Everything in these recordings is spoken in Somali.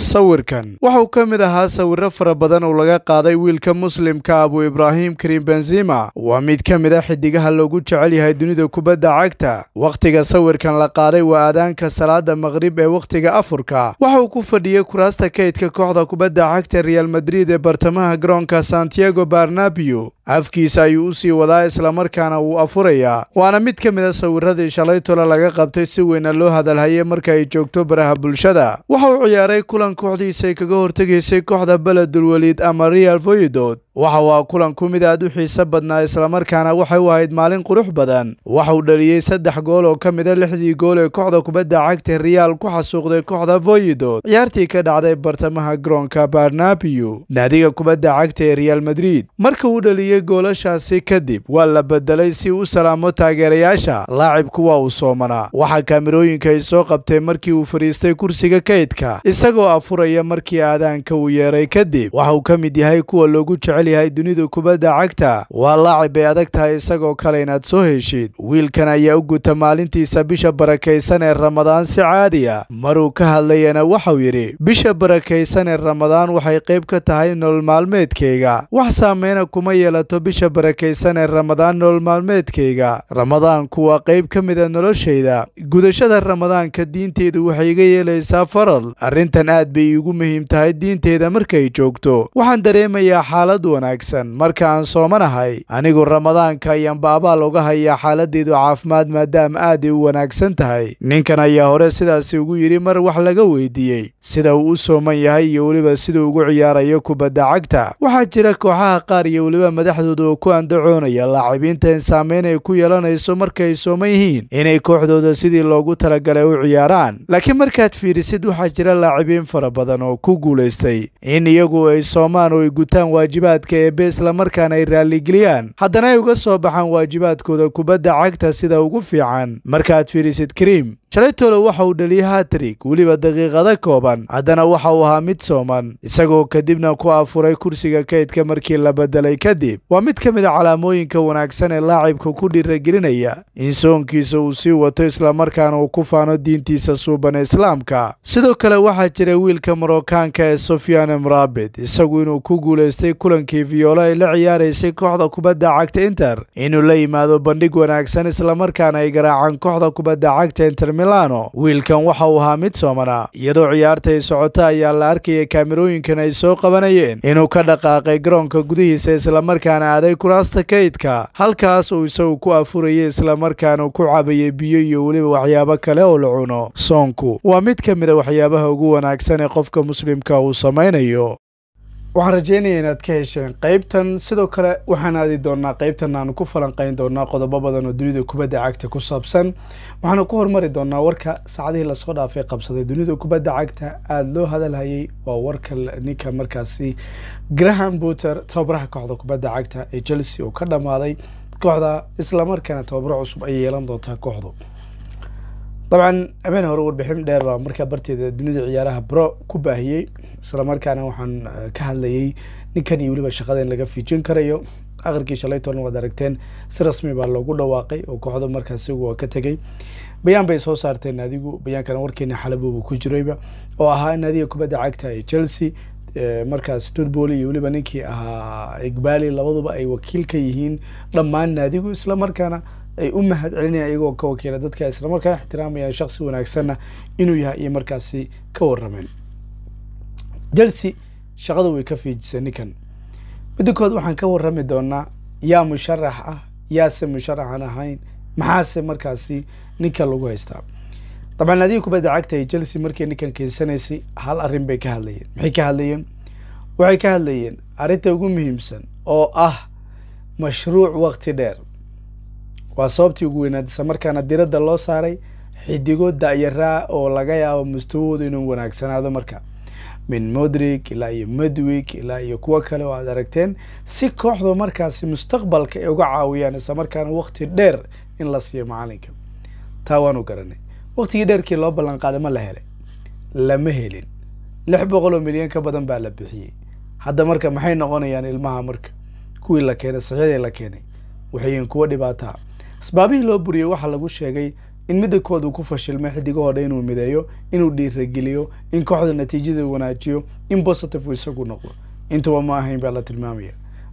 sawirkan wuxuu ka mid ahaa sawirro fara badan uu laga qaaday wiilka muslimka abu ibraahim karim benzima waa mid ka mid a ah xidigaha loogu jecel yahay dunida kubadda cagta wakhtiga sawirkan la qaaday waa aadaanka salaada maqhrib ee wakhtiga afurka waxauu ku fadhiyey kuraasta kaydka kooxda kubadda cagta real madrid ee bartamaha garoonka santiago barnabio afkiisa ayuu u sii wadaa islamarkaana uu afurayaa waana mid ka mid a ah sawirradii shalay laga qabtay si weyna loo hadalhayay marka ay joogto baraha bulshada waxauu ciyaaray kulan kooxdiisa ay kaga hortegaysay kooxda beledulweliid ama real voyodod waxa waa kulanku mid aad ah u xiise badnaa islamarkaana waxay u ahayd maalin qurux badan waxa uu dhaliyey saddex gool oo ka mid a ah lixdii gool ee kooxda kubadda cagta riyaal ku xasuuqday kooxda voyido ciyaartii ka dhacday bartamaha garoonka barnabiyu naadiga kubadda cagta ee reaal madrid marka uu dhaliyey goolashaasi kadib waa la bedelay si u salaamo taageerayaasha laacibku waa uu soomanaa waxaa kaamirooyinka ay soo qabtay markii uu fadhiistay kursiga kaydka isagoo afuraya markii aadaanka uu yeeray kadib waxa uu ka mid yahay kuwa loogu jecel jecel yahay dunida kubadda cagta waa laacib bay adag tahay isagoo kale inaad soo heshid wiilkan ayaa u guta maalintiisa bisha barakaysan ee ramadaan si caadiya ah. maruu ka hadlayana waxau yidhi bisha barakaysan ee ramadaan waxay qayb ka tahay nolol maalmeedkayga wax saameyna kuma yeelato bisha barakaysan ee ramadaan nolol maalmeedkayga ramadaanku waa qayb ka mid a ah noloshayda gudashada ramadaanka diinteedu waxay iga yeelaysaa faral arrintan aad bay iigu muhiim tahay diinteeda markay joogto waxaan dareemayaa xaaladu wanaagsan aan soomanahay anigu ramadaanka ayaan baabaal uga hayaa xaaladeedu caafimaad maadaama aaday u wanaagsan tahay ninkan ayaa hore sidaasi ugu yidhi mar wax laga weydiiyey sida uu u sooman yahay iyo weliba siduu ugu ciyaarayo kubadda cagta waxaa jira kooxaha qaar iyo weliba madaxdooda oo ku andacoonaya laacibiinta saameyn ay ku yeelanayso markay sooman yihiin inay kooxdooda sidii loogu talagalay u ciyaaraan laakiin markaad fiirisid waxaa jira laacibiin fara badan oo ku guulaystay in iyagu ay soomaan oo ay gutaan waajibaad caafimaadka eebe islamarkaana ay raalligeliyaan haddana ay uga soo baxaan waajibaadkooda kubadda cagta sida ugu fiican markaad fiirisid kariim jaletolo waxa uu dhaliyey hatrig weliba daqiiqada kooban haddana waxa uu ahaa mid sooman isagoo kadibna ku afuray kursiga kaydka markii la bedelay kadib waa mid ka mid a ah calaamooyinka wanaagsan ee laacibka ku dhiiragelinaya in soonkiisa uu sii wato isla markaana uu ku faano diintiisa suuban ee islaamka sidoo kale waxaa jiray wiilka marokaanka ee sofyan emrabit isagu inuu ku guulaystay kulankii viyoolo ay la ciyaaraysay kooxda kubadda cagta inter inuu la yimaado bandhig wanaagsan islamarkaana ay garaacaan kooxda kubadda cagta inter milano wiilkan waxa uu ahaa mid soomana iyadoo ciyaartay socota ayaa la arkayay kaamirooyinkan ay soo qabanayeen inuu ka dhaqaaqay garoonka gudihiisa islamarkaana aaday kuraasta kaydka halkaas uu isagu ku afurayay islamarkaana ku cabayay biyo iyo weliba waxyaabo kale oo la cuno soonku waa mid ka mid a ah waxyaabaha ugu wanaagsan ee qofka muslimka uu samaynayo waxaan rajeynaya inaad ka hesheen qeybtan sidoo kale waxaan aadi doonaa qeybtan aanu ku falanqeyn doonaa qodobo badan oo dunida kubadda cagta ku saabsan waxaana ku hormari doonaa warka saacadihii lasoo dhaafay qabsaday dunida kubadda cagta aada loo hadalhayay waa warka ninka markaasi graham buter tababaraha kooxda kubadda cagta ee chelsea oo ka dhammaaday kooxda islamarkaana tababaro cusub ay yeelan doontaa kooxdu dabcan habeen hore warbixin dheer baa markaa barteeda dunida ciyaaraha bro ku baahiyey isla markaana waxaan eh, ka hadlayay ninkan iyo weliba shaqada laga fiijin karayo akhrkii shalay waad aragteen si rasmi baa loogu dhawaaqay oo kooxda markaas isagu ka tegay bayaan bay soo saarteen adigu bayaankana warkeena xalabubu ku jirayba oo ahaa in adiga kubadda cagta ee chelsea eh, markaas turboli iyo weliba ninkii ahaa igbaali labaduba ay wakiil ka yihiin dhammaan naadigu isla markaana ay u mahad celinayaan iyagoo ka wakiila dadka islamarkaana ixtiraamayaan shaqsi wanaagsanna inuu yahay iyo markaasi ka warrameen jelse shaqada way ka fiijisay ninkan midinkood waxaan ka warrami doonaa yaa musharax ah yaase musharaxan ahayn maxaase markaasi ninka lagu haystaa dabcan naadiga kubadda cagtahay chelsea markii ninkan keensanaysay hal arrin bay ka hadlayeen maxay ka hadlayeen waxay ka hadlayeen arrinta ugu muhiimsan oo ah mashruuc waqti dheer waa sababtii ugu weynaadisa markaana diradda loo saaray xidigo da-yaraa oo laga yaabo mustawooda inuu wanaagsanaado marka min modrig ilaa iyo medwig ilaa iyo kuwo kale oo aad aragteen si kooxdu markaasi mustaqbalka ay uga caawiyaan islamarkaana wakti dheer in la siiyo macalinka taa waanu garanay waktigii dheerkii loo ballan ma la helay lama helin lix boqol oo milyan ka badan baa la bixiyey hadda marka maxay noqonayaan ilmaha marka kuwii la keenay saxiixdii la keenay waxayiin kuwa dhibaataa asbaabihii loo buriyey waxaa lagu sheegay in midda uu ku fashilmay xidiga xidigahooda inuu mideeyo inuu dhiirageliyo in kooxda natiijada wanaajiyo in bositive uu isagu noqdo intuba ma ahayn baa la tilmaamaya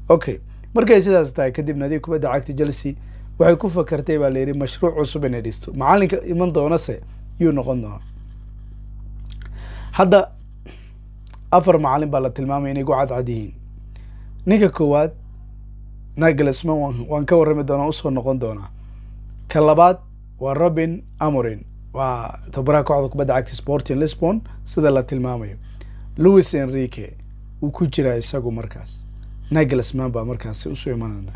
okay markay sidaas tahay kadib nadiib kubadda cagta chelsea waxay ku fakartay baa layidhi mashruuc cusub inay dhisto macalinka iman doonase yuu noqon doona hadda afar macalin baa la tilmaamaya inay gu cadcad yihiin ninka koowaad nagelsman waan ka warrami doonaa usoo noqon doonaa ka labaad waa robin amorin waa tababaraha kooxda kubadda cagta sporting lisbon sida la tilmaamayo louis enrique wuu ku jiraa isagu markaas neglasman baa markaasi usoo imanana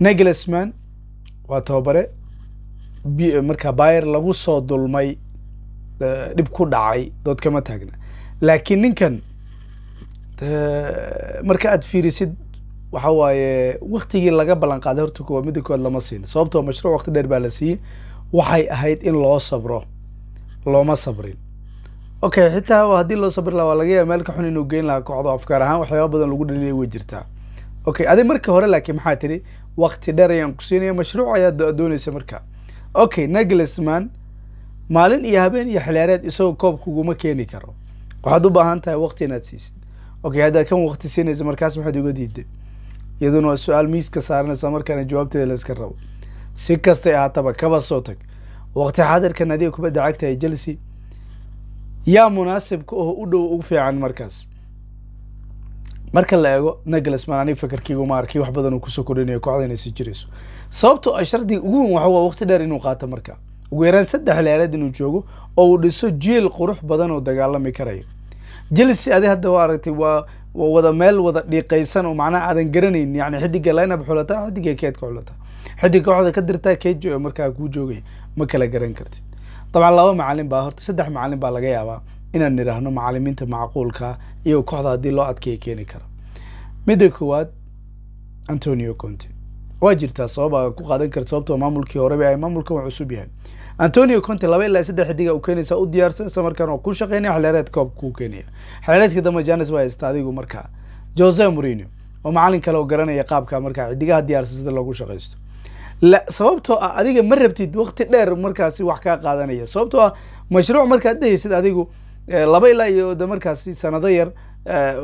neglasman waa tababare markaa bayer lagu soo dulmay eh, dhib ku dhacay dood kama taagna laakiin ninkan eh, marka aada fiirisid waxa waktigii laga ballan horta kuwa midda koowaad lama siin sababtoo mashruuc wakti dheer baa la siiyey waxay ahayd in loo sabro looma sabrin okay xitaa haddii loo sabri laha waa laga yaaba meelka xun inuu geyn lahaa kooxdo afkaar ahaan waxyaaba badan lagu dhaliilay way jirtaa okay adi marka hore laakiin maxaa tidhi waqti dheer ayaan ku siinaya mashruuc ayaa doonaysa marka okay neglesman maalin iyo habeen iyo xileereed isagoo koob kuguma keeni karo waxaad u baahan tahay wakti inaad siisid okay haddaad kan wakti siinaysa markaas maxaad uga diiday iyaduna waa su-aal miiska saaranaysa markaana jawaabteeda la rabo si kastay ahaataba kaba soo tag waqti xaadirka nadiga kubadda cagta ee chelsea yaa munaasibka ah oo u dhow ugu fiican markaas marka la eego nagelsman aniga fakarkiiguma arki wax badan uu kusoo kordhinayo kooxda inay sii jirayso sababtoo a ah shardiga ugu weyn waxa waa waqti dheer inuu qaato marka ugu yaraan saddex leereed inuu joogo oo uu dhiso jiil qurux badan oo dagaalami karayo chelsea adi hadda waa aragtay waa wada meel wada dhiiqaysan oo macnaha aadan garanayn yani xidiga lineup xulata xidiga keedka xulata xidig kooxda ka dirtaa keejo markaa kuu joogay ma kala garan kartid dabcan laba macalin baa horta saddex macalin baa laga yaabaa inaan nidhaahno macalimiinta macquulka iyo kooxda haddii loo adkeeya keeni kara midda koowaad antonio conte waa jirtaa sababa ku qaadan karta sababtoo ah maamulkii horeba ay maamulkan wax cusub yahay antonio conte laba ilaa saddex xidiga u keenaysa u diyaarsan isla markaan oo ku shaqeynaya xilyareed koobka ku keenaya xilyareedka dambe janes waa haysta adigu markaa jose morino oo macalin kale oo garanaya qaabka markaa xidigaha diyaarsan loogu shaqaysto sababtoo ah adiga ma rabtid wakti dheer markaasi wax kaa qaadanaya sababtoo ah mashruuc markaad dhehaysid adigu eh, laba ilaa iyo de markaasi sanado yar eh,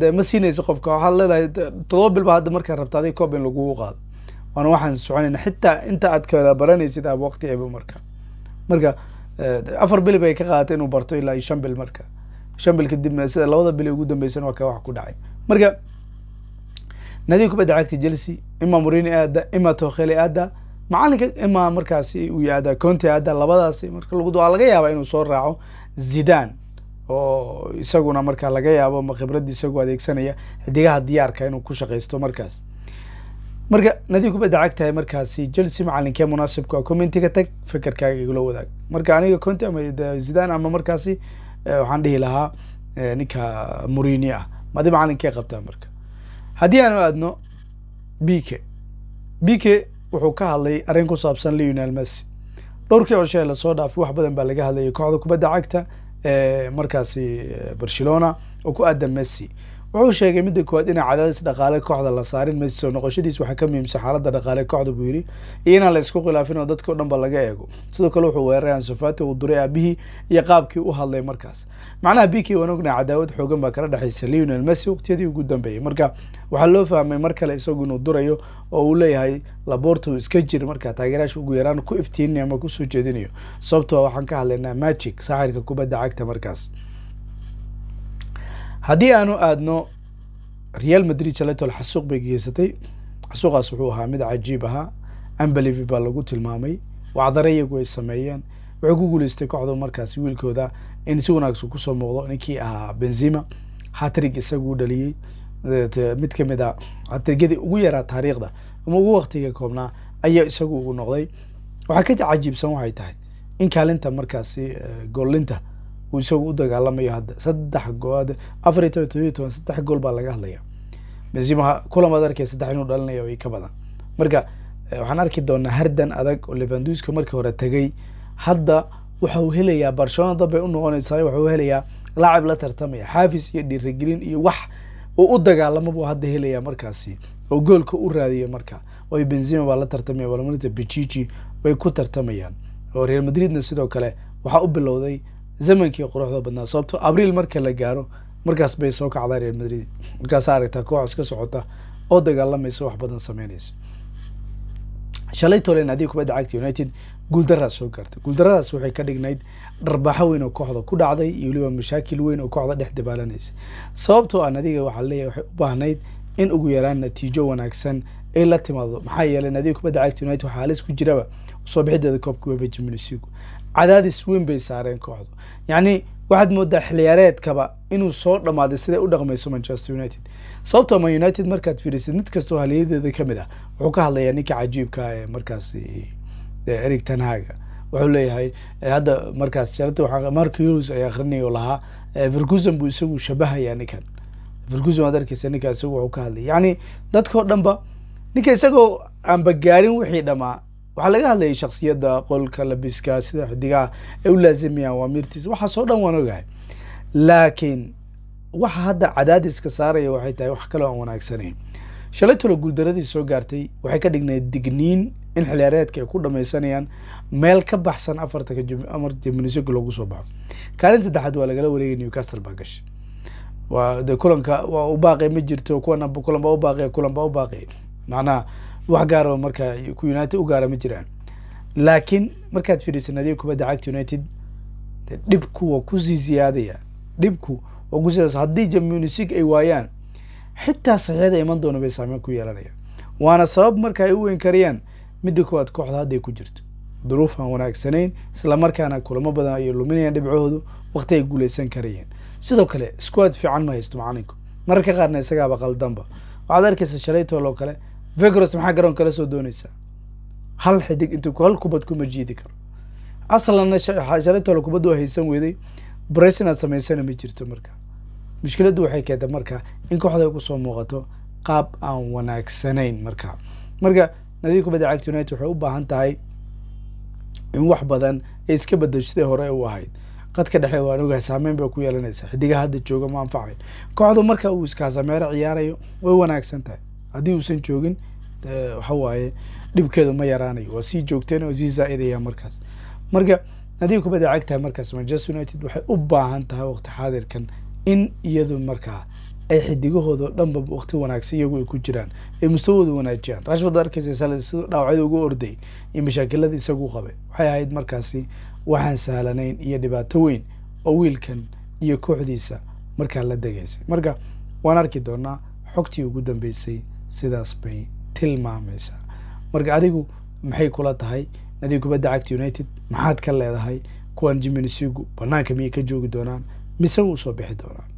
eh, ma siinayso qofka waxaad leedahay todoba bilba hadda markaa rabta adiga koob in lagugu qaado waana waxaan soconayna xitaa inta aad kala baranaysid ab waqti eba marka marka eh, afar bil bay ka qaadata inuu barto ilaa shan bil marka shan bil kadibna sida labada bil ugu dambeysana waa ka wax ku dhacay marka nadiib kubadda cagta chelsea ima morini aada ima tokhele aada macalinka ima markaasi uu yaada conte aada labadaasi marka lagu waa laga yaabaa inuu soo raaco zidan oo isaguna marka laga yaabo ma khibradda isagu adeegsanaya xidigaha diyaarka inuu ku shaqaysto markaas marka nadiif kubadda cagtahay markaasi chelsea macalinkee munaasibka commentiga tag fekerkaaga igula wadaag marka aniga conte ama zidan ama markaasi eh, waxaan dhihi lahaa eh, ninka murini ah madi macalinkee qabtaa marka haddii aanu aadno b k b k wuxuu ka hadlay arrin ku saabsan leonel messy dhowrkii coshe lasoo dhaafay wax badan baa laga hadlayay kooxda kubadda cagta ee eh, markaasi barcelona oo ku aadan messy wuxuu sheegay midda koowaad inaan cadaadis dhaqaale kooxda la saarin mayse soo noqoshadiis waxaa ka muhiimsan xaaladda dhaqaale kooxda buu yidhi iyo inaan la isku khilaafin oo dadka o dhan laga eego sidoo kale wuxuu weeraray ansufati uu duray aabihii iyo qaabkii u hadlay markaas macnaha b k wanogna cadaawad xoogan baa kala dhexaysa leonel messi waqtiyadii ugu dambeeyey marka waxaa loo fahmay mar kale isagu inuu durayo oo uu leeyahay labortu iska jir markaa taageeraasha ugu yaraan ku iftiinay ama kusoo jeedinayo sababtoo ah waxaan ka hadlaynaa magic saaxirka kubadda cagta markaas haddii aanu aadno real madrid shaletol xasuuq bay geysatay xasuuqaas wuxuu ahaa mid cajiib ahaa ambalivi baa lagu tilmaamay wacdare iyagu ay sameeyeen wuxuu ku guuleystay kooxdu markaas wiilkooda in si wanaagsan kusoo muuqdo ninkii ahaa benzima hatrig isaguu dhaliyey mid ka mid a hatrigyadii ugu yaraa taariikhda ama ugu waktiga koobnaa ayaa isagu ugu noqday waxaa ka cajiibsan waxay tahay in kaalinta markaasi eh, goolinta uu isagu u dagaalamayo hadda saddex gooad afar iyo toban todoiyo toban saddex gool baa laga hadlaya benzimaha kulamaad arkay saddex inuu dhalinayo way ka badan marka eh, waxaan arki doonaa hardan adag oo levanduska markii hore tagay hadda waxa helayaa barcelona danbay u noqonaysaa waxa helayaa laacib la tartamaya xaafis iyo dhiirigelin iyo wax uu u dagaalamo buu hadda helayaa markaasi oo goolka u raadiyo marka waay benzima baa la tartamaya walmalinta bijiji way ku tartamayaan oo real madridna sidoo kale waxaa u bilowday zamankii quruxda badnaa sababto abriil marka la gaaro markaas bay soo kacdaa reer madrid markaas aragtaa kooxos ka socota oo dagaalamaysa wax badan sameynaysa shalay tole naadiga kubadda cagta united guuldaraa soo gaartay guuldaradaas waxay ka dhignayd dharbaxo weyn oo kooxda ku dhacday iyo weliba mashaakil weyn oo kooxda dhex dabaalanaysa sababtoo ah nadiga waxaa leeyahay waxay u baahnayd in ugu yaraan natiijo wanaagsan ay la timaado maxaa yeelay nadiga kubadda cagta united waxaa halis ku jiraba soo bixideeda koobka webajimunisigu cadaadis weyn bay saareen kooxdu yacni waxaad moodaa xiliyaareedkaba inuu soo dhammaaday siday u dhaqmayso manchester united sababtoo ah ma united markaad fiirisid mid kastoo haliyadeeda ka mid ah wuxuu ka hadlayaa ninka cajiibka ah ee markaas erig tanhaga wuxuu leeyahay hadda markaas jarada mark hurs ayaa akrinaya oo lahaa ferguson buu isagu shabahayaa ninkan ferguson waad arkeysa ninka isagu wuxuu ka hadlaya yacni dadkao dhanba ninka isagoo aanba gaarin wixii dhamaa waxaa laga hadlayay shaksiyadda qolka labiska sida xidigaa ay u laazimayaan waamirtiisa waxaasoo dhan waan ogahay laakiin waxa hadda cadaadiska saaraya waxay tahay wax kaloo aan wanaagsanayn shalaytolo guuldaradii soo gaartay waxay ka dhignayd digniin in xiliyaareedka ay ku dhamaysanayaan meel ka baxsan afartanka amar jaminisog loogu soo baxo kaalin saddexaad waa lagala wareegay newcastle baa waa de kulanka waa u baaqay ma jirto kuwana kulan baa u baaqay kulan baa u baaqay macnaha wax gaaroo markaa united u gaara ma jiraan laakiin markaad fiirisan adiga kubadda cagta united dhibku waa kusii ziyaadaya dhibku waa kusi haddii jamunisig ay waayaan xitaa saxiixda iman doona bay saameyn ku yeelanayaan waana sabab marka ay u weyn kariyaan midda koowaad kooxda hadday ku jirto duruuf aan wanaagsanayn islamarkaana kulamo badan ayay luminayaan dhibcahoodu waqti ay guulaysan karayeen sidoo kale squad fiican ma haysto macalinku mararka qaarna isagaaba qaldanba waxaad arkaysa shalaytool oo kale vegros maxaa garoon la soo doonaysaa hal xidig intuu hal kubad kuma jiidi karo aslanna shalintoole kubaddu haysan weyday brace inaad samaysana ma jirto marka mushkiladdu waxay keentay marka in kooxda ku soo muuqato qaab aan wanaagsanayn marka marka nadiir kubadda cagta united waxay u baahan tahay in wax badan ay iska bedesho siday hore u ahayd qadka dhexe waan ogahay saameyn bay ku yeelanaysaa xidigaha hadda jooga ma anfacayo kooxdu marka uu iskaasameero ciyaarayo way wanaagsan tahay haddii uusan joogin waxa waaye dhibkeedu ma yaraanayo waa sii joogteen oo sii zaa-idaya markaas marka adiga kubadda cagtaha markaas manchester united waxay u baahan tahay waqti xaadirkan in iyadu markaa ay xidigahoodao dhanba waqti wanaagsan iyagu ay ku jiraan ay mustawooda wanaajiyaan rashford arkaysa sal siduu dhaawacyada ugu orday iyo mashaakilada isagu qabay waxay ahayd markaasi waxaan sahlanayn iyo dhibaato weyn oo wiilkan iyo kooxdiisa markaa la degaysay marka waan arki doonaa xogtii ugu dambeysay sidaas bay tilmaamaysaa marka adigu maxay kula tahay nadiib kubadda cagta united maxaad ka leedahay kuwan jiminisigu bannaanka miyay ka joogi doonaan mise wuu soo bixi doonaan